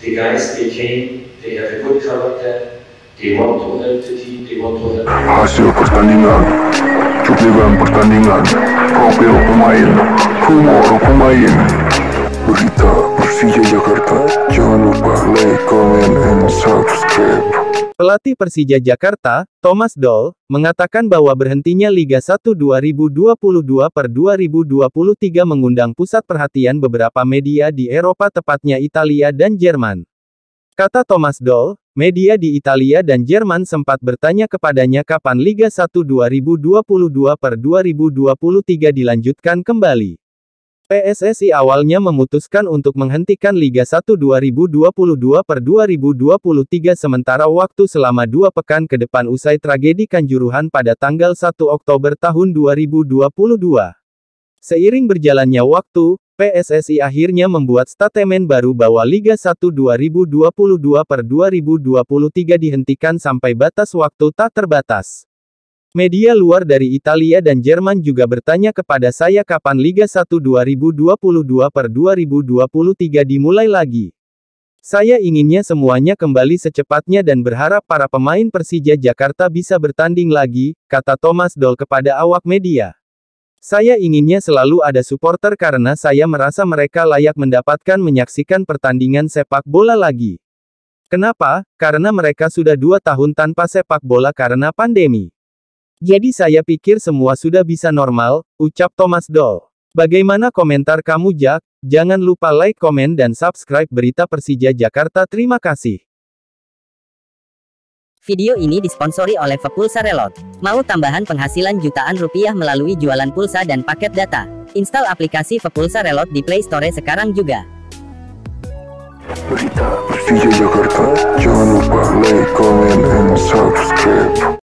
The guys, they came, they have a good character, they want to help the team, they want to help Hasil pertandingan, cuplikan pertandingan, profil pemain, humor pemain. Berita Persija Jakarta, jangan lupa like, comment, and subscribe. Pelatih Persija Jakarta, Thomas Doll, mengatakan bahwa berhentinya Liga 1 2022 per 2023 mengundang pusat perhatian beberapa media di Eropa tepatnya Italia dan Jerman. Kata Thomas Doll, media di Italia dan Jerman sempat bertanya kepadanya kapan Liga 1 2022 per 2023 dilanjutkan kembali. PSSI awalnya memutuskan untuk menghentikan Liga 1 2022 per 2023 sementara waktu selama dua pekan ke depan usai tragedi Kanjuruhan pada tanggal 1 Oktober tahun 2022. Seiring berjalannya waktu, PSSI akhirnya membuat statement baru bahwa Liga 1 2022 per 2023 dihentikan sampai batas waktu tak terbatas. Media luar dari Italia dan Jerman juga bertanya kepada saya kapan Liga 1 2022 per 2023 dimulai lagi. Saya inginnya semuanya kembali secepatnya dan berharap para pemain Persija Jakarta bisa bertanding lagi, kata Thomas Doll kepada awak media. Saya inginnya selalu ada supporter karena saya merasa mereka layak mendapatkan menyaksikan pertandingan sepak bola lagi. Kenapa? Karena mereka sudah dua tahun tanpa sepak bola karena pandemi. Jadi saya pikir semua sudah bisa normal, ucap Thomas Doll. Bagaimana komentar kamu Jack? Jangan lupa like, komen dan subscribe berita Persija Jakarta. Terima kasih. Video ini disponsori oleh Vepulsa Reload. Mau tambahan penghasilan jutaan rupiah melalui jualan pulsa dan paket data? Install aplikasi Vepulsa Reload di Play Store sekarang juga. Berita Persija Jakarta, jangan lupa like, comment, and subscribe.